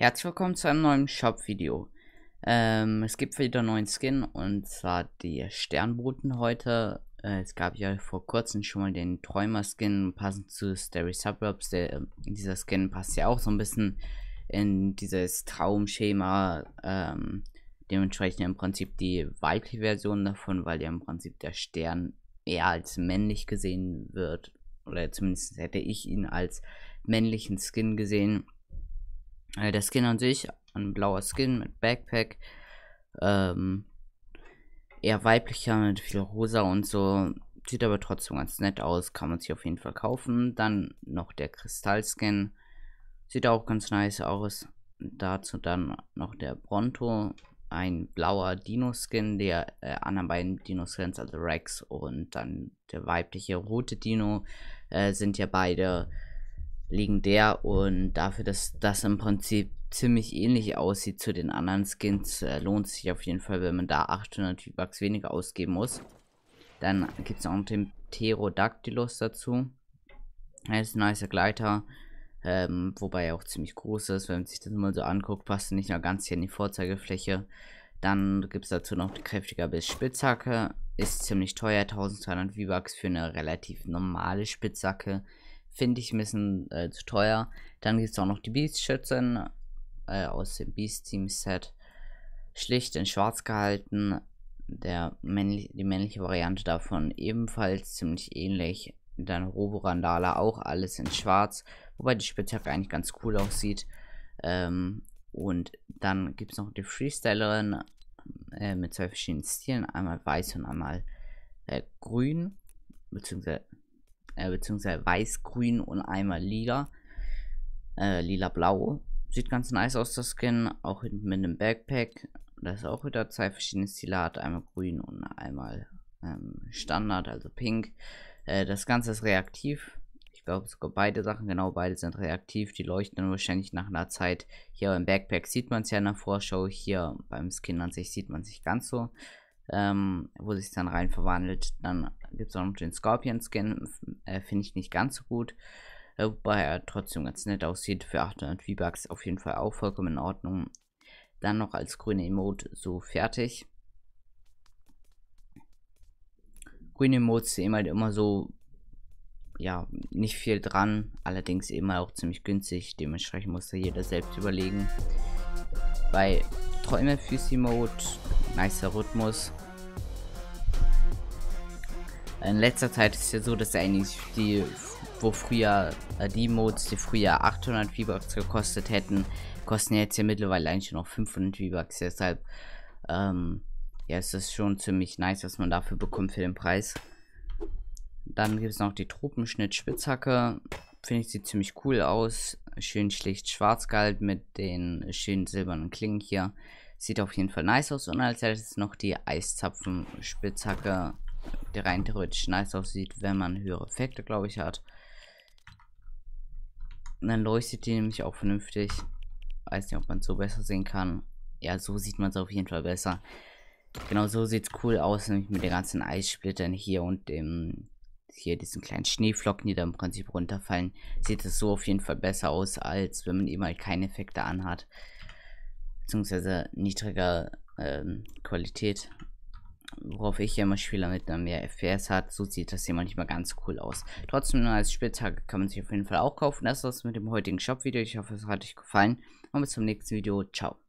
Herzlich willkommen zu einem neuen Shop-Video. Ähm, es gibt wieder einen neuen Skin und zwar die Sternboten heute. Äh, es gab ja vor kurzem schon mal den Träumer-Skin passend zu Starry Suburbs. Der, äh, dieser Skin passt ja auch so ein bisschen in dieses Traumschema. Ähm, dementsprechend im Prinzip die weibliche Version davon, weil ja im Prinzip der Stern eher als männlich gesehen wird. Oder zumindest hätte ich ihn als männlichen Skin gesehen äh, der Skin an sich, ein blauer Skin mit Backpack. Ähm, eher weiblicher mit viel rosa und so. Sieht aber trotzdem ganz nett aus. Kann man sich auf jeden Fall kaufen. Dann noch der Kristallskin. Sieht auch ganz nice aus. Dazu dann noch der Bronto. Ein blauer Dino-Skin, der äh, anderen beiden Dino-Skins, also Rex und dann der weibliche rote Dino, äh, sind ja beide legendär und dafür, dass das im Prinzip ziemlich ähnlich aussieht zu den anderen Skins, äh, lohnt es sich auf jeden Fall, wenn man da 800 V-Bucks weniger ausgeben muss. Dann gibt es auch noch den Pterodactylus dazu. Er ist ein nicer Gleiter, ähm, wobei er auch ziemlich groß ist. Wenn man sich das mal so anguckt, passt er nicht nur ganz hier in die Vorzeigefläche. Dann gibt es dazu noch die kräftiger bis Spitzhacke. Ist ziemlich teuer, 1200 V-Bucks für eine relativ normale Spitzhacke. Finde ich ein bisschen äh, zu teuer. Dann gibt es auch noch die Beast-Schützen äh, aus dem Beast-Team-Set. Schlicht in schwarz gehalten. Der männlich, die männliche Variante davon ebenfalls ziemlich ähnlich. Dann Roborandala auch alles in schwarz. Wobei die Spitzhacke eigentlich ganz cool aussieht. Ähm, und dann gibt es noch die Freestylerin äh, mit zwei verschiedenen Stilen. Einmal weiß und einmal äh, grün. Beziehungsweise äh, beziehungsweise weiß-grün und einmal lila, äh, lila-blau. Sieht ganz nice aus, das Skin, auch hinten mit einem Backpack. Da ist auch wieder zwei verschiedene Stilart, einmal grün und einmal ähm, Standard, also pink. Äh, das Ganze ist reaktiv. Ich glaube sogar beide Sachen, genau beide sind reaktiv. Die leuchten dann wahrscheinlich nach einer Zeit. Hier im Backpack sieht man es ja in der Vorschau, hier beim Skin an sich sieht man es nicht ganz so ähm, wo sich dann rein verwandelt. Dann gibt es auch noch den Scorpion-Skin, äh, finde ich nicht ganz so gut. Äh, wobei er trotzdem ganz nett aussieht. Für 800 V-Bucks auf jeden Fall auch vollkommen in Ordnung. Dann noch als grüne Emote so fertig. Grüne Emotes sehen halt immer so, ja, nicht viel dran. Allerdings eben auch ziemlich günstig. Dementsprechend muss da jeder selbst überlegen. Bei Träume Füße Emote, nicer Rhythmus. In letzter Zeit ist es ja so, dass eigentlich die, wo früher äh, die Modes, die früher 800 V-Bucks gekostet hätten, kosten jetzt ja mittlerweile eigentlich nur noch 500 V-Bucks. Deshalb, ähm, ja, ist das schon ziemlich nice, was man dafür bekommt für den Preis. Dann gibt es noch die Tropenschnitt-Spitzhacke. Finde ich, sieht ziemlich cool aus. Schön schlicht schwarz gehalten mit den schönen silbernen Klingen hier. Sieht auf jeden Fall nice aus. Und als letztes noch die Eiszapfen-Spitzhacke der rein theoretisch nice aussieht, wenn man höhere Effekte, glaube ich, hat. Und dann leuchtet die nämlich auch vernünftig. Weiß nicht, ob man es so besser sehen kann. Ja, so sieht man es auf jeden Fall besser. Genau so sieht es cool aus, nämlich mit den ganzen Eissplittern hier und dem hier diesen kleinen Schneeflocken, die da im Prinzip runterfallen, sieht es so auf jeden Fall besser aus, als wenn man eben halt keine Effekte anhat. Beziehungsweise niedriger ähm, Qualität worauf ich ja immer spiele, damit man mehr FPS hat, so sieht das hier manchmal ganz cool aus. Trotzdem als Spieltag kann man sich auf jeden Fall auch kaufen. Das war's mit dem heutigen Shop-Video. Ich hoffe, es hat euch gefallen und bis zum nächsten Video. Ciao.